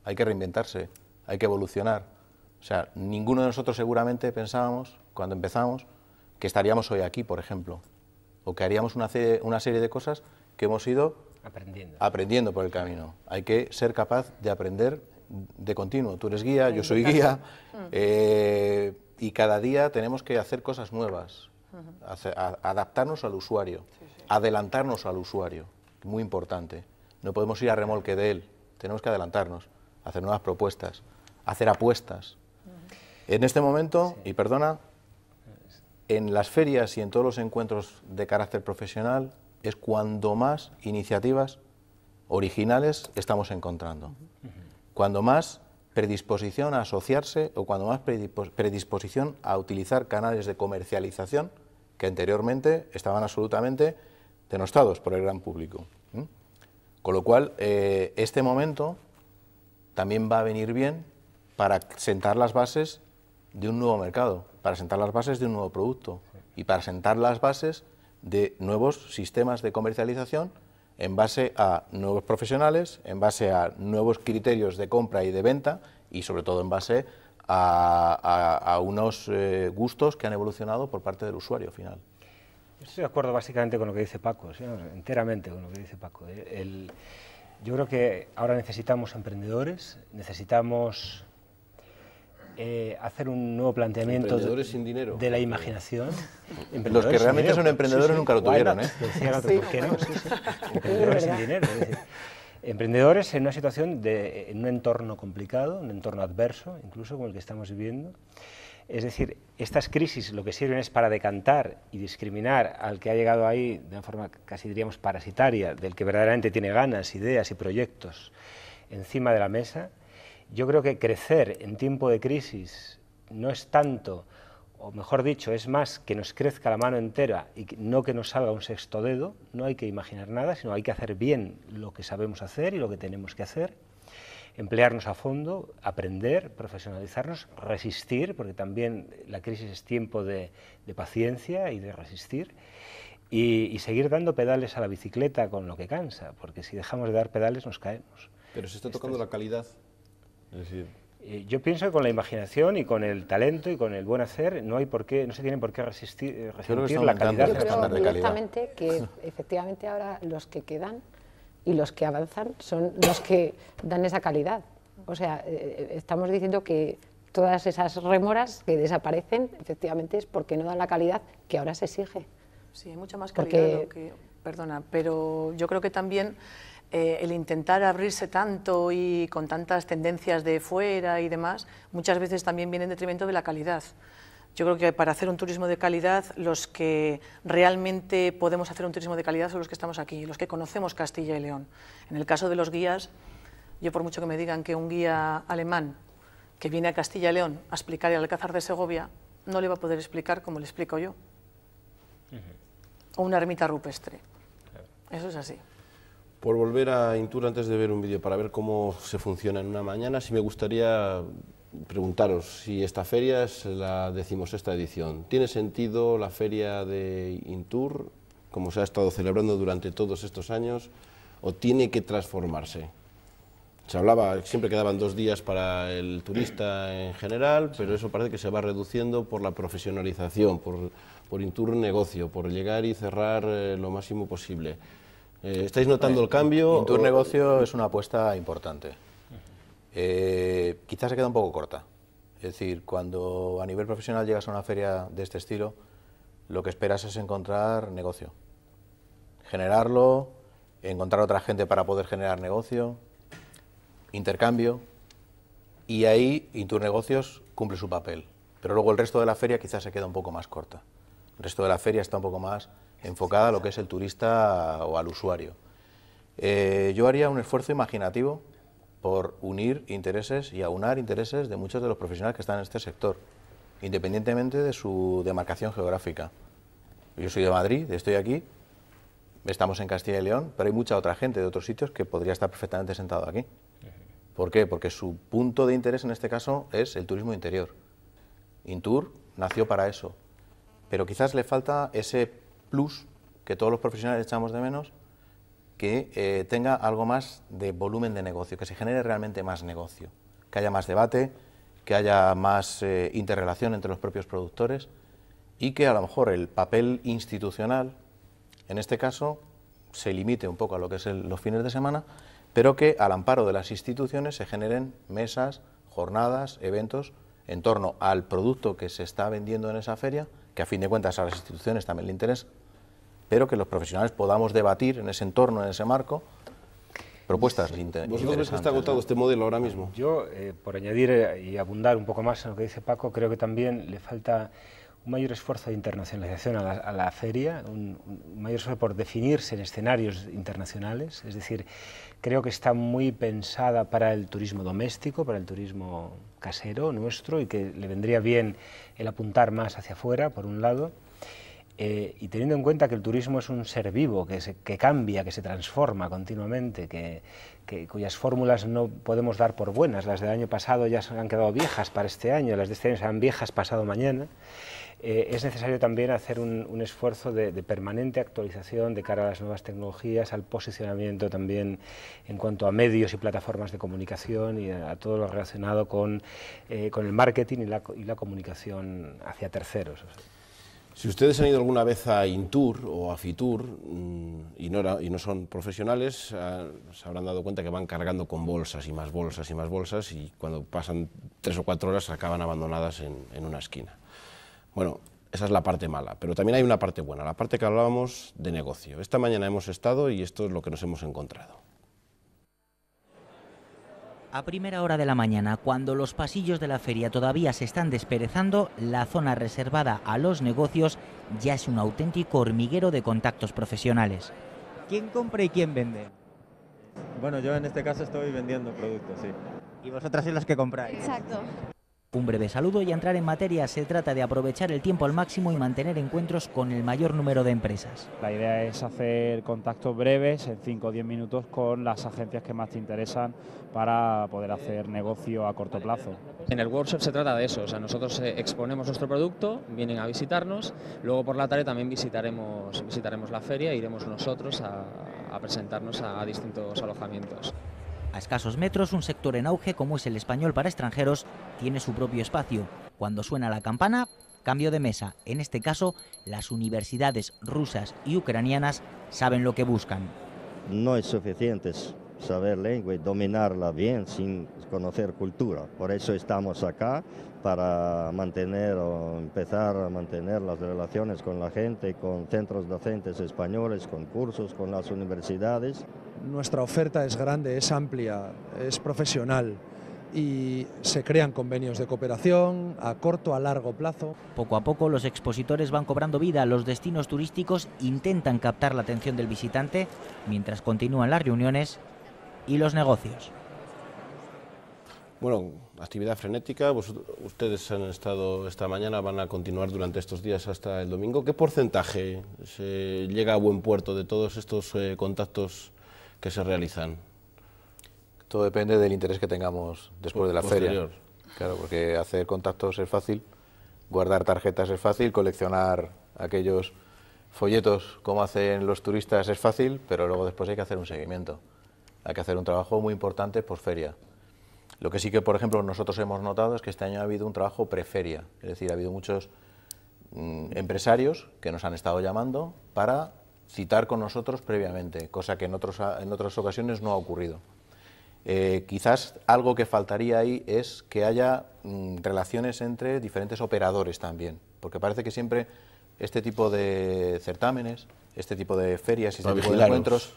Hay que reinventarse, hay que evolucionar. O sea, ninguno de nosotros seguramente pensábamos, cuando empezamos, que estaríamos hoy aquí, por ejemplo, o que haríamos una una serie de cosas que hemos ido Aprendiendo. Aprendiendo por el camino. Hay que ser capaz de aprender de continuo. Tú eres guía, yo soy guía, eh, y cada día tenemos que hacer cosas nuevas, adaptarnos al usuario, adelantarnos al usuario, muy importante. No podemos ir a remolque de él, tenemos que adelantarnos, hacer nuevas propuestas, hacer apuestas. En este momento, y perdona, en las ferias y en todos los encuentros de carácter profesional, es cuando más iniciativas originales estamos encontrando. Cuando más predisposición a asociarse o cuando más predisposición a utilizar canales de comercialización que anteriormente estaban absolutamente denostados por el gran público. Con lo cual, eh, este momento también va a venir bien para sentar las bases de un nuevo mercado, para sentar las bases de un nuevo producto y para sentar las bases de nuevos sistemas de comercialización en base a nuevos profesionales, en base a nuevos criterios de compra y de venta y sobre todo en base a, unos eh, gustos que han evolucionado por parte del usuario final. Estoy de acuerdo básicamente con lo que dice Paco, enteramente con lo que dice Paco. ¿eh? yo creo que ahora necesitamos emprendedores, necesitamos eh, hacer un nuevo planteamiento de la imaginación. Los que realmente son emprendedores nunca lo tuvieron. emprendedores en una situación, de, en un entorno complicado, un entorno adverso, incluso con el que estamos viviendo. Es decir, estas crisis lo que sirven es para decantar y discriminar al que ha llegado ahí de una forma casi diríamos parasitaria, del que verdaderamente tiene ganas, ideas y proyectos encima de la mesa yo creo que crecer en tiempo de crisis no es tanto, o mejor dicho, es más que nos crezca la mano entera y no que nos salga un sexto dedo, no hay que imaginar nada, sino hay que hacer bien lo que sabemos hacer y lo que tenemos que hacer, emplearnos a fondo, aprender, profesionalizarnos, resistir, porque también la crisis es tiempo de, paciencia y de resistir. Y, seguir dando pedales a la bicicleta con lo que cansa, porque si dejamos de dar pedales nos caemos. Pero se está este tocando la calidad eh, yo pienso que con la imaginación y con el talento y con el buen hacer no hay por qué, no se tienen por qué resistir, la calidad. Yo creo que efectivamente ahora los que quedan y los que avanzan son los que dan esa calidad. O sea, eh, eh, estamos diciendo que todas esas remoras que desaparecen, efectivamente, es porque no dan la calidad que ahora se exige. Sí, hay mucha más calidad. perdona, pero yo creo que también eh, el intentar abrirse tanto y con tantas tendencias de fuera y demás, muchas veces también viene en detrimento de la calidad. Yo creo que para hacer un turismo de calidad, los que realmente podemos hacer un turismo de calidad son los que estamos aquí, los que conocemos Castilla y León. En el caso de los guías, yo por mucho que me digan que un guía alemán que viene a Castilla y León a explicar el Alcázar de Segovia, no le va a poder explicar como le explico yo. O una ermita rupestre. Eso es así por volver a Intur antes de ver un vídeo para ver cómo se funciona en una mañana, sí me gustaría preguntaros si esta feria es la esta edición. ¿Tiene sentido la feria de Intur, como se ha estado celebrando durante todos estos años, o tiene que transformarse? Se hablaba, siempre quedaban dos días para el turista en general, pero eso parece que se va reduciendo por la profesionalización, por, por Intur negocio, por llegar y cerrar eh, lo máximo posible. Eh, ¿Estáis notando eh, el cambio? Intur Negocio es una apuesta importante. Eh, quizás se queda un poco corta. Es decir, cuando a nivel profesional llegas a una feria de este estilo, lo que esperas es encontrar negocio. Generarlo, encontrar otra gente para poder generar negocio, intercambio, y ahí Intur Negocios cumple su papel. Pero luego el resto de la feria quizás se queda un poco más corta. El resto de la feria está un poco más enfocada a lo que es el turista o al usuario. Eh, yo haría un esfuerzo imaginativo por unir intereses y aunar intereses de muchos de los profesionales que están en este sector, independientemente de su demarcación geográfica. Yo soy de Madrid, estoy aquí, estamos en Castilla y León, pero hay mucha otra gente de otros sitios que podría estar perfectamente sentado aquí. ¿Por qué? Porque su punto de interés en este caso es el turismo interior. Intur nació para eso, pero quizás le falta ese plus que todos los profesionales echamos de menos, que eh, tenga algo más de volumen de negocio, que se genere realmente más negocio, que haya más debate, que haya más eh, interrelación entre los propios productores y que a lo mejor el papel institucional, en este caso, se limite un poco a lo que es los fines de semana, pero que al amparo de las instituciones se generen mesas, jornadas, eventos en torno al producto que se está vendiendo en esa feria, que a fin de cuentas a las instituciones también le interesa, pero que los profesionales podamos debatir en ese entorno, en ese marco, propuestas sí. ¿Vosotros interesantes. que está agotado este modelo ahora mismo? Yo, eh, por añadir eh, y abundar un poco más en lo que dice Paco, creo que también le falta un mayor esfuerzo de internacionalización a la, feria, un, un, mayor esfuerzo por definirse en escenarios internacionales. Es decir, creo que está muy pensada para el turismo doméstico, para el turismo casero nuestro y que le vendría bien el apuntar más hacia afuera, por un lado. Eh, y teniendo en cuenta que el turismo es un ser vivo, que, cambia, que se transforma continuamente, cuyas fórmulas no podemos dar por buenas, las del año pasado ya se han quedado viejas para este año, las de este año serán viejas pasado mañana, eh, es necesario también hacer un, esfuerzo de, permanente actualización de cara a las nuevas tecnologías, al posicionamiento también en cuanto a medios y plataformas de comunicación y a, todo lo relacionado eh, con, el marketing y la, comunicación hacia terceros. Si ustedes han ido alguna vez a Intur o a Fitur mm, y no, son profesionales, ah, se habrán dado cuenta que van cargando con bolsas y más bolsas y más bolsas y cuando pasan tres o cuatro horas acaban abandonadas en una esquina. Bueno, esa es la parte mala, pero también hay una parte buena, la parte que hablábamos de negocio. Esta mañana hemos estado y esto es lo que nos hemos encontrado. A primera hora de la mañana, cuando los pasillos de la feria todavía se están desperezando, la zona reservada a los negocios ya es un auténtico hormiguero de contactos profesionales. ¿Quién compra y quién vende? Bueno, yo en este caso estoy vendiendo productos, sí. Y vosotras sois las que compráis. Exacto. Un breve saludo y entrar en materia. Se trata de aprovechar el tiempo al máximo y mantener encuentros con el mayor número de empresas. La idea es hacer contactos breves en 5 o 10 minutos con las agencias que más te interesan para poder hacer negocio a corto plazo. En el workshop se trata de eso, o sea, nosotros eh, exponemos nuestro producto, vienen a visitarnos, luego por la tarde también visitaremos, visitaremos la feria e iremos nosotros a, presentarnos a distintos alojamientos. A escasos metros, un sector en auge como es el español para extranjeros tiene su propio espacio. Cuando suena la campana, cambio de mesa. En este caso, las universidades rusas y ucranianas saben lo que buscan. No es suficiente saber lengua y dominarla bien sin conocer cultura. Por eso estamos acá para mantener o empezar a mantener las relaciones con la gente, con centros docentes españoles, con cursos, con las universidades. Nuestra oferta es grande, es amplia, es profesional y se crean convenios de cooperación a corto, a largo plazo. Poco a poco los expositores van cobrando vida, los destinos turísticos intentan captar la atención del visitante mientras continúan las reuniones y los negocios. Bueno, actividad frenética, ustedes han estado esta mañana, van a continuar durante estos días hasta el domingo. ¿Qué porcentaje se llega a buen puerto de todos estos eh, contactos que se realizan? Todo depende del interés que tengamos después de la feria. Claro, porque hacer contactos es fácil, guardar tarjetas es fácil, coleccionar aquellos folletos como hacen los turistas es fácil, pero luego después hay que hacer un seguimiento. Hay que hacer un trabajo muy importante por feria. Lo que sí que, por ejemplo, nosotros hemos notado es que este año ha habido un trabajo preferia, es decir, ha habido muchos mm, empresarios que nos han estado llamando para citar con nosotros previamente, cosa que en, en otras ocasiones no ha ocurrido. Eh, quizás algo que faltaría ahí es que haya mm, relaciones entre diferentes operadores también, porque parece que siempre este tipo de certámenes, este tipo de ferias y este tipo de encuentros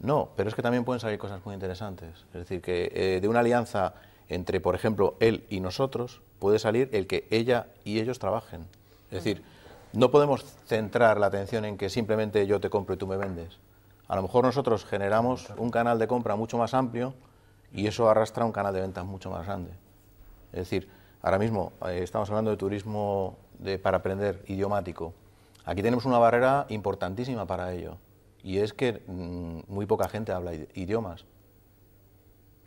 no, pero es que también pueden salir cosas muy interesantes. Es decir, que eh, de una alianza entre, por ejemplo, él y nosotros, puede salir el que ella y ellos trabajen. Es decir, no podemos centrar la atención en que simplemente yo te compro y tú me vendes. A lo mejor nosotros generamos un canal de compra mucho más amplio y eso arrastra un canal de ventas mucho más grande. Es decir, ahora mismo eh, estamos hablando de turismo para aprender idiomático. Aquí tenemos una barrera importantísima para ello y es que mm, muy poca gente habla idiomas.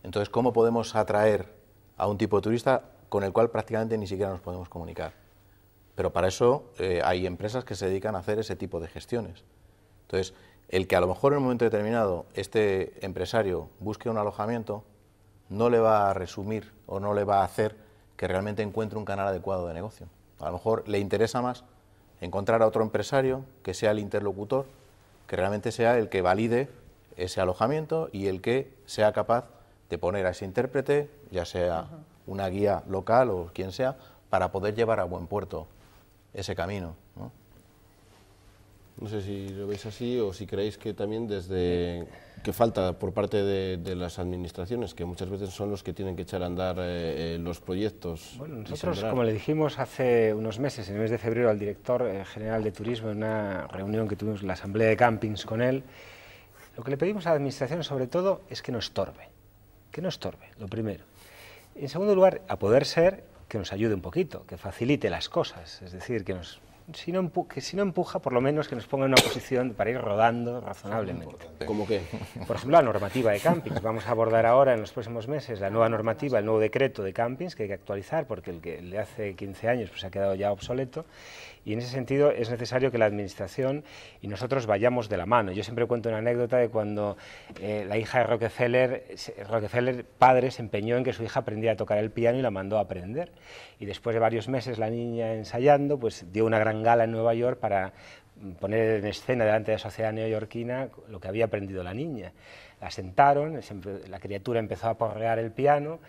Entonces, ¿cómo podemos atraer a un tipo de turista con el cual prácticamente ni siquiera nos podemos comunicar? Pero para eso eh, hay empresas que se dedican a hacer ese tipo de gestiones. Entonces, el que a lo mejor en un momento determinado este empresario busque un alojamiento, no le va a resumir o no le va a hacer que realmente encuentre un canal adecuado de negocio. A lo mejor le interesa más encontrar a otro empresario que sea el interlocutor que realmente sea el que valide ese alojamiento y el que sea capaz de poner a ese intérprete, ya sea una guía local o quien sea, para poder llevar a buen puerto ese camino. No sé si lo veis así o si creéis que también desde que falta por parte de, las administraciones, que muchas veces son los que tienen que echar a andar eh, eh, los proyectos. Bueno, nosotros, como le dijimos hace unos meses, en el mes de febrero, al director eh, general de turismo, en una reunión que tuvimos, la asamblea de campings con él, lo que le pedimos a la administración sobre todo es que no estorbe, que no estorbe, lo primero. En segundo lugar, a poder ser, que nos ayude un poquito, que facilite las cosas, es decir, que nos si no, que si no empuja, por lo menos que nos ponga en una posición para ir rodando razonablemente. ¿Cómo qué? Por ejemplo, la normativa de campings. Vamos a abordar ahora, en los próximos meses, la nueva normativa, el nuevo decreto de campings que hay que actualizar porque el que le hace 15 años pues, ha quedado ya obsoleto. Y en ese sentido es necesario que la Administración y nosotros vayamos de la mano. Yo siempre cuento una anécdota de cuando eh, la hija de Rockefeller, Rockefeller padre, se empeñó en que su hija aprendiera a tocar el piano y la mandó a aprender. Y después de varios meses la niña ensayando, pues dio una gran gala en Nueva York para mm, poner en escena delante de la sociedad neoyorquina lo que había aprendido la niña. La sentaron, la criatura empezó a porrear el piano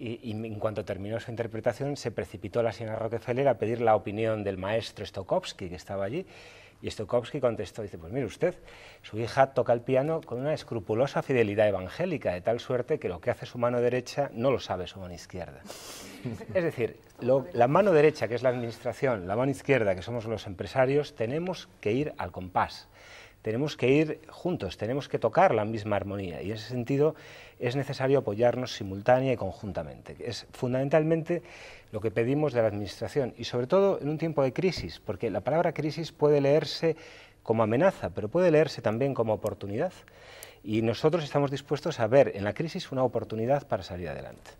y, en cuanto terminó su interpretación se precipitó la señora Rockefeller a pedir la opinión del maestro Stokowski que estaba allí. Y Stokowski contestó, dice, pues mire usted, su hija toca el piano con una escrupulosa fidelidad evangélica, de tal suerte que lo que hace su mano derecha no lo sabe su mano izquierda. es decir, la mano derecha, que es la administración, la mano izquierda, que somos los empresarios, tenemos que ir al compás tenemos que ir juntos, tenemos que tocar la misma armonía y en ese sentido es necesario apoyarnos simultánea y conjuntamente. Es fundamentalmente lo que pedimos de la Administración y sobre todo en un tiempo de crisis, porque la palabra crisis puede leerse como amenaza, pero puede leerse también como oportunidad y nosotros estamos dispuestos a ver en la crisis una oportunidad para salir adelante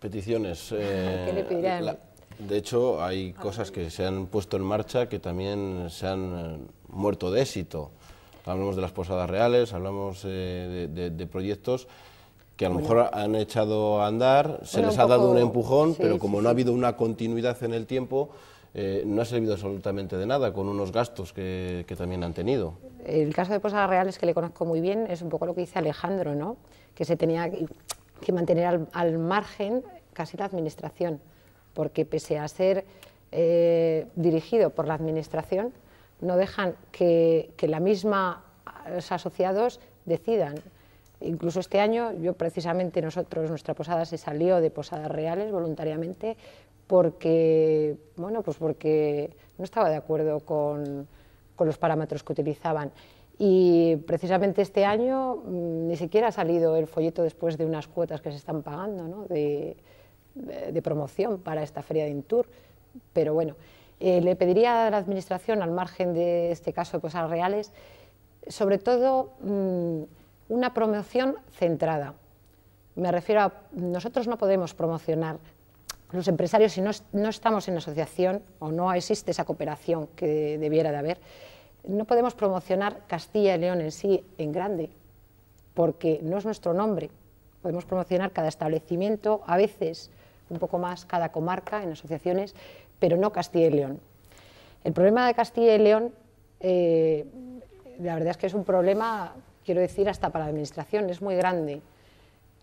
peticiones. Eh, de hecho, hay cosas que se han puesto en marcha que también se han eh, muerto de éxito. Hablamos de las posadas reales, hablamos eh, de, proyectos que a lo mejor han echado a andar, se les ha dado un empujón, pero como no ha habido una continuidad en el tiempo, eh, no ha servido absolutamente de nada, con unos gastos que, también han tenido. El caso de Posadas Reales, que le conozco muy bien, es un poco lo que dice Alejandro, ¿no? que se tenía que mantener al margen casi la administración porque pese a ser eh, dirigido por la Administración, no dejan que, la misma, eh, los asociados decidan. Incluso este año, yo precisamente, nosotros, nuestra posada se salió de Posadas Reales voluntariamente porque, bueno, pues porque no estaba de acuerdo con, los parámetros que utilizaban. Y precisamente este año mm, ni siquiera ha salido el folleto después de unas cuotas que se están pagando, ¿no? de, eh, de promoción para esta feria de Intur. Pero bueno, eh, le pediría a la Administración, al margen de este caso de cosas pues, reales, sobre todo mm, una promoción centrada. Me refiero a, nosotros no podemos promocionar los empresarios si no, no, estamos en asociación o no existe esa cooperación que debiera de haber, no podemos promocionar Castilla y León en sí en grande, porque no es nuestro nombre. Podemos promocionar cada establecimiento, a veces un poco más cada comarca en asociaciones, pero no Castilla y León. El problema de Castilla y León, eh, la verdad es que es un problema, quiero decir, hasta para la Administración, es muy grande.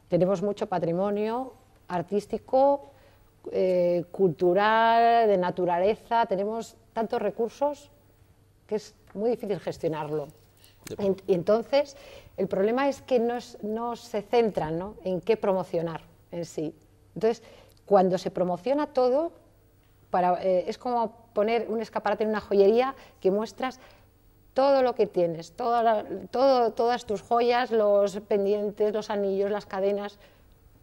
Tenemos mucho patrimonio artístico, eh, cultural, de naturaleza, tenemos tantos recursos que es muy difícil gestionarlo. Y entonces, el problema es que no, se centran en qué promocionar en sí. Entonces, cuando se promociona todo, eh, es como poner un escaparate en una joyería que muestras todo lo que tienes, todas tus joyas, los pendientes, los anillos, las cadenas.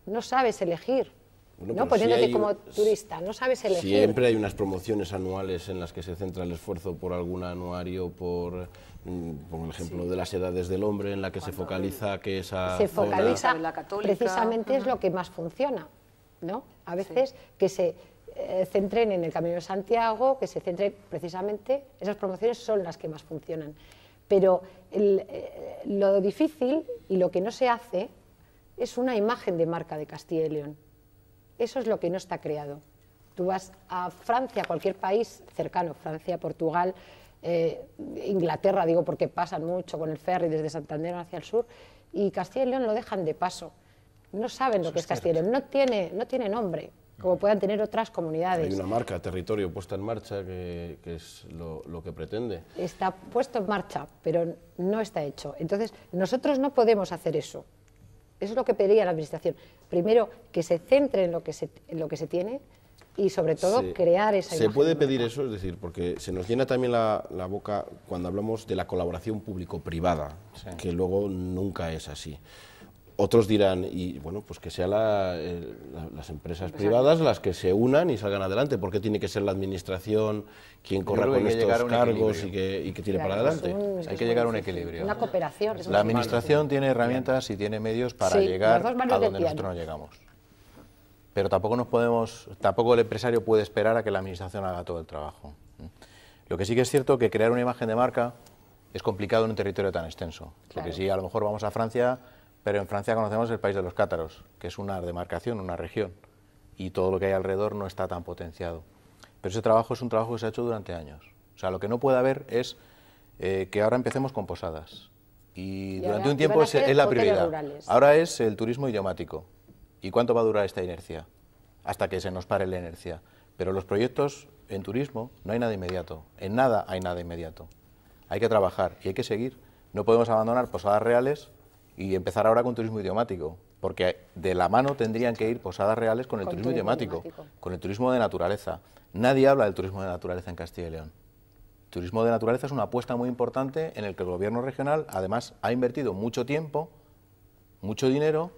No sabes elegir. ¿no? Poniéndote como turista, no sabes elegir. Siempre hay unas promociones anuales en las que se centra el esfuerzo por algún anuario, por, mm, por ejemplo, de las edades del hombre, en la que se focaliza que esa. Se focaliza, precisamente es lo que más funciona. ¿no? A veces que se eh, centren en el Camino de Santiago, que se centren precisamente, esas promociones son las que más funcionan. Pero eh, lo difícil y lo que no se hace es una imagen de marca de Castilla y León. Eso es lo que no está creado. Tú vas a Francia, cualquier país cercano, Francia, Portugal, eh, Inglaterra, digo porque pasan mucho con el ferry desde Santander hacia el sur, y Castilla y León lo dejan de paso no saben lo que es Castilla no tiene, no tiene nombre, como puedan tener otras comunidades. Hay una marca, territorio puesta en marcha, que, es lo, que pretende. Está puesto en marcha, pero no está hecho. Entonces, nosotros no podemos hacer eso. Eso es lo que pedía la Administración. Primero, que se centre en lo que se, lo que se tiene y, sobre todo, crear esa ¿Se puede pedir eso? Es decir, porque se nos llena también la, boca cuando hablamos de la colaboración público-privada, que luego nunca es así. Otros dirán, y bueno, pues que sean eh, las empresas privadas las que se unan y salgan adelante, porque tiene que ser la administración quien corra con estos cargos y que, y que, tire para adelante. hay que llegar a un equilibrio. Una cooperación. La administración tiene herramientas y tiene medios para llegar a donde nosotros no llegamos. Pero tampoco nos podemos, tampoco el empresario puede esperar a que la administración haga todo el trabajo. Lo que sí que es cierto que crear una imagen de marca es complicado en un territorio tan extenso. Porque si a lo mejor vamos a Francia, pero en Francia conocemos el país de los cátaros, que es una demarcación, una región, y todo lo que hay alrededor no está tan potenciado. Pero ese trabajo es un trabajo que se ha hecho durante años. O sea, lo que no puede haber es eh, que ahora empecemos con posadas. Y, durante un tiempo es, la prioridad. Ahora es el turismo idiomático. ¿Y cuánto va a durar esta inercia? Hasta que se nos pare la inercia. Pero los proyectos en turismo no hay nada inmediato. En nada hay nada inmediato. Hay que trabajar y hay que seguir. No podemos abandonar posadas reales y empezar ahora con turismo idiomático, porque de la mano tendrían que ir posadas reales con el turismo, idiomático, con el turismo de naturaleza. Nadie habla del turismo de naturaleza en Castilla y León. turismo de naturaleza es una apuesta muy importante en el que el gobierno regional además ha invertido mucho tiempo, mucho dinero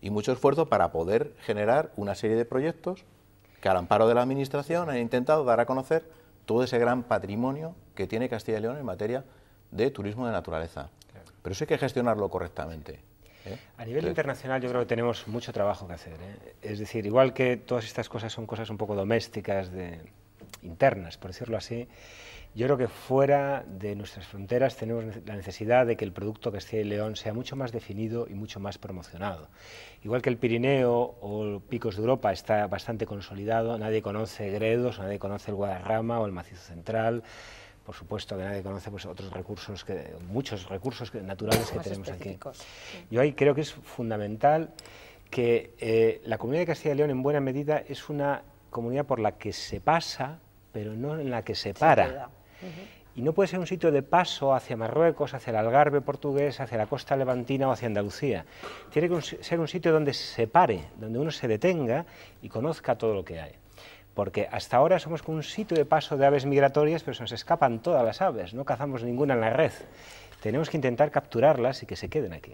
y mucho esfuerzo para poder generar una serie de proyectos que al amparo de la administración han intentado dar a conocer todo ese gran patrimonio que tiene Castilla y León en materia de turismo de naturaleza. Pero eso hay que gestionarlo correctamente. ¿eh? A nivel internacional yo creo que tenemos mucho trabajo que hacer. ¿eh? Es decir, igual que todas estas cosas son cosas un poco domésticas, de, internas, por decirlo así, yo creo que fuera de nuestras fronteras tenemos la necesidad de que el producto que Castilla y León sea mucho más definido y mucho más promocionado. Igual que el Pirineo o Picos de Europa está bastante consolidado, nadie conoce Gredos, nadie conoce el Guadarrama o el Macizo Central, por supuesto que nadie conoce pues, otros recursos que muchos recursos naturales que tenemos aquí. Yo ahí creo que es fundamental que eh, la comunidad de Castilla y León en buena medida es una comunidad por la que se pasa, pero no en la que se para. Y no puede ser un sitio de paso hacia Marruecos, hacia el Algarve portugués, hacia la costa levantina o hacia Andalucía. Tiene que ser un sitio donde se pare, donde uno se detenga y conozca todo lo que hay porque hasta ahora somos como un sitio de paso de aves migratorias, pero se nos escapan todas las aves, no cazamos ninguna en la red. Tenemos que intentar capturarlas y que se queden aquí.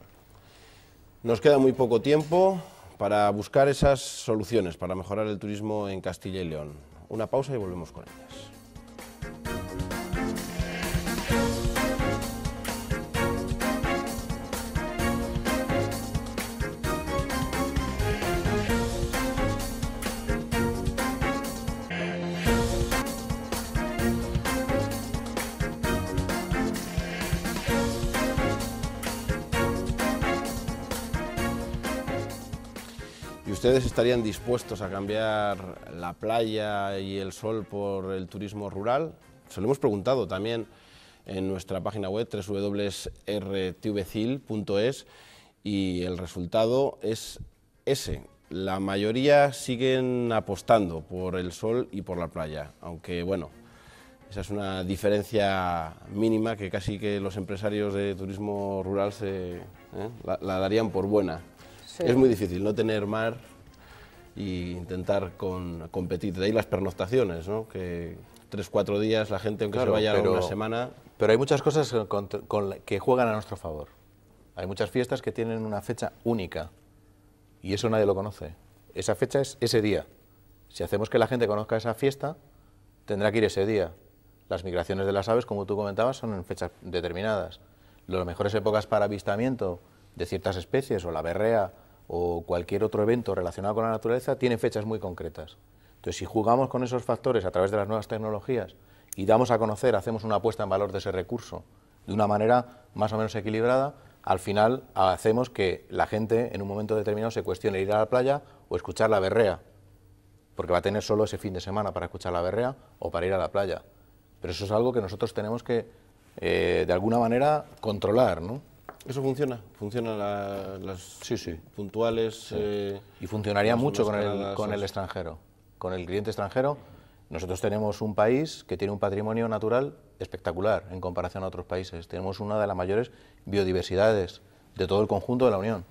Nos queda muy poco tiempo para buscar esas soluciones, para mejorar el turismo en Castilla y León. Una pausa y volvemos con ellas. ¿Ustedes estarían dispuestos a cambiar la playa y el sol por el turismo rural? Se lo hemos preguntado también en nuestra página web www.rtvcil.es y el resultado es ese. La mayoría siguen apostando por el sol y por la playa, aunque bueno, esa es una diferencia mínima que casi que los empresarios de turismo rural se, ¿eh? la, darían por buena. Es muy difícil no tener mar y intentar con, competir. De ahí las pernoctaciones, ¿no? que tres, cuatro días la gente, aunque se vaya pero, una semana... Pero hay muchas cosas que juegan a nuestro favor. Hay muchas fiestas que tienen una fecha única y eso nadie lo conoce. Esa fecha es ese día. Si hacemos que la gente conozca esa fiesta, tendrá que ir ese día. Las migraciones de las aves, como tú comentabas, son en fechas determinadas. Las mejores épocas para avistamiento de ciertas especies o la berrea o cualquier otro evento relacionado con la naturaleza tiene fechas muy concretas. Entonces, si jugamos con esos factores a través de las nuevas tecnologías y damos a conocer, hacemos una apuesta en valor de ese recurso de una manera más o menos equilibrada, al final hacemos que la gente en un momento determinado se cuestione ir a la playa o escuchar la berrea, porque va a tener solo ese fin de semana para escuchar la berrea o para ir a la playa. Pero eso es algo que nosotros tenemos que, eh, de alguna manera, controlar, ¿no? ¿Eso funciona? ¿Funcionan las puntuales? Eh, y funcionaría mucho con el, con el extranjero, con el cliente extranjero. Nosotros tenemos un país que tiene un patrimonio natural espectacular en comparación a otros países. Tenemos una de las mayores biodiversidades de todo el conjunto de la Unión.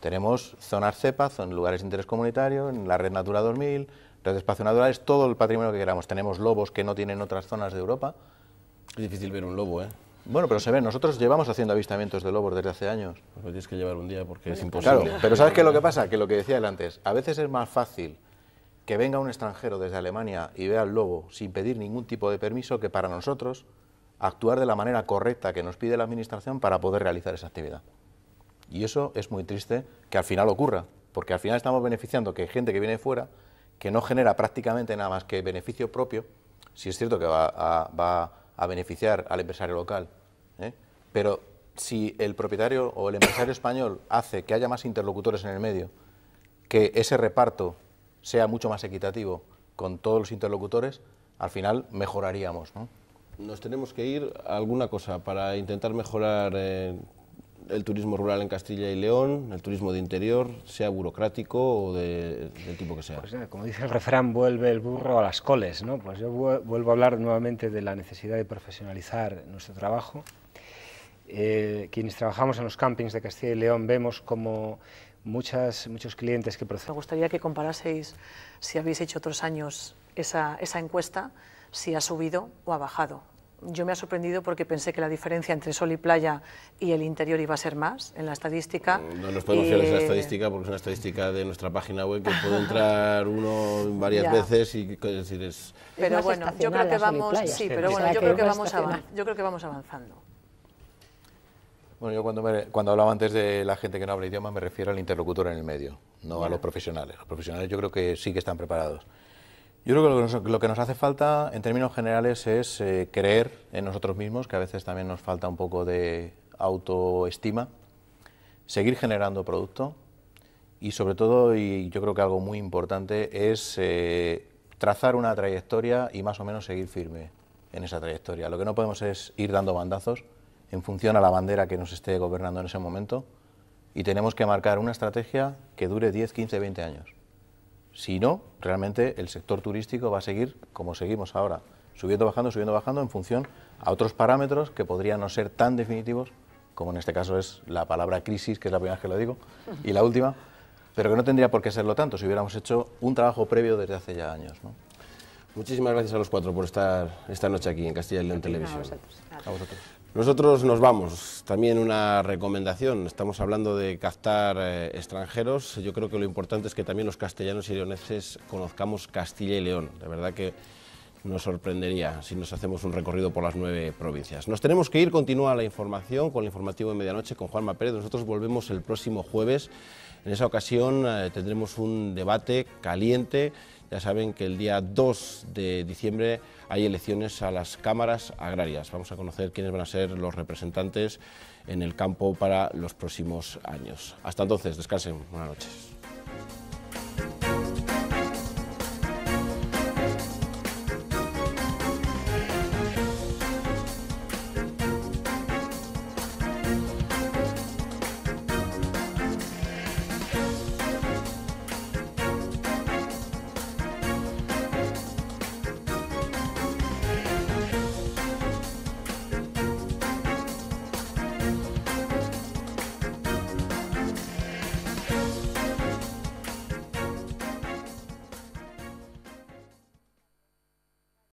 Tenemos zonas cepas, lugares de interés comunitario, en la red Natura 2000, red de espacio natural, es todo el patrimonio que queramos. Tenemos lobos que no tienen otras zonas de Europa. Es difícil ver un lobo, ¿eh? Bueno, pero se ve, nosotros llevamos haciendo avistamientos de lobos desde hace años. Pues lo tienes que llevar un día porque es imposible. Claro, pero ¿sabes qué es lo que pasa? Que lo que decía él antes, a veces es más fácil que venga un extranjero desde Alemania y vea al lobo sin pedir ningún tipo de permiso que para nosotros actuar de la manera correcta que nos pide la Administración para poder realizar esa actividad. Y eso es muy triste que al final ocurra, porque al final estamos beneficiando que hay gente que viene fuera, que no genera prácticamente nada más que beneficio propio, si es cierto que va, a, a beneficiar al empresario local. ¿eh? Pero si el propietario o el empresario español hace que haya más interlocutores en el medio, que ese reparto sea mucho más equitativo con todos los interlocutores, al final mejoraríamos. Nos tenemos que ir a alguna cosa para intentar mejorar eh, el turismo rural en Castilla y León, el turismo de interior, sea burocrático o de, del tipo que sea? Pues, eh, como dice el refrán, vuelve el burro a las coles. ¿no? Pues yo vuelvo a hablar nuevamente de la necesidad de profesionalizar nuestro trabajo. Eh, quienes trabajamos en los campings de Castilla y León vemos como muchas, muchos clientes que proceden... Me gustaría que comparaseis si habéis hecho otros años esa encuesta, si ha subido o ha bajado yo me ha sorprendido porque pensé que la diferencia entre sol y playa y el interior iba a ser más en la estadística. No nos podemos fiar esa estadística porque es una estadística de nuestra página web que puede entrar uno varias veces y decir es... Pero bueno, yo creo que vamos, pero bueno, yo creo que vamos, avanzando. Bueno, yo cuando, cuando hablaba antes de la gente que no habla idioma me refiero al interlocutor en el medio, no a los profesionales. Los profesionales yo creo que sí que están preparados yo creo que lo que, nos, hace falta en términos generales es eh, creer en nosotros mismos, que a veces también nos falta un poco de autoestima, seguir generando producto y sobre todo, y yo creo que algo muy importante, es eh, trazar una trayectoria y más o menos seguir firme en esa trayectoria. Lo que no podemos es ir dando bandazos en función a la bandera que nos esté gobernando en ese momento y tenemos que marcar una estrategia que dure 10, 15, 20 años. Si no, realmente el sector turístico va a seguir como seguimos ahora, subiendo, bajando, subiendo, bajando en función a otros parámetros que podrían no ser tan definitivos, como en este caso es la palabra crisis, que es la primera vez que lo digo, y la última, pero que no tendría por qué serlo tanto si hubiéramos hecho un trabajo previo desde hace ya años. Muchísimas gracias a los cuatro por estar esta noche aquí en Castilla y León Televisión. A vosotros. Nosotros nos vamos. También una recomendación. Estamos hablando de captar eh, extranjeros. Yo creo que lo importante es que también los castellanos y leoneses conozcamos Castilla y León. De verdad que nos sorprendería si nos hacemos un recorrido por las nueve provincias. Nos tenemos que ir. Continúa la información con el informativo de medianoche con Juanma Pérez. Nosotros volvemos el próximo jueves. En esa ocasión eh, tendremos un debate caliente ya saben que el día 2 de diciembre hay elecciones a las cámaras agrarias. Vamos a conocer quiénes van a ser los representantes en el campo para los próximos años. Hasta entonces, descansen. Buenas noches.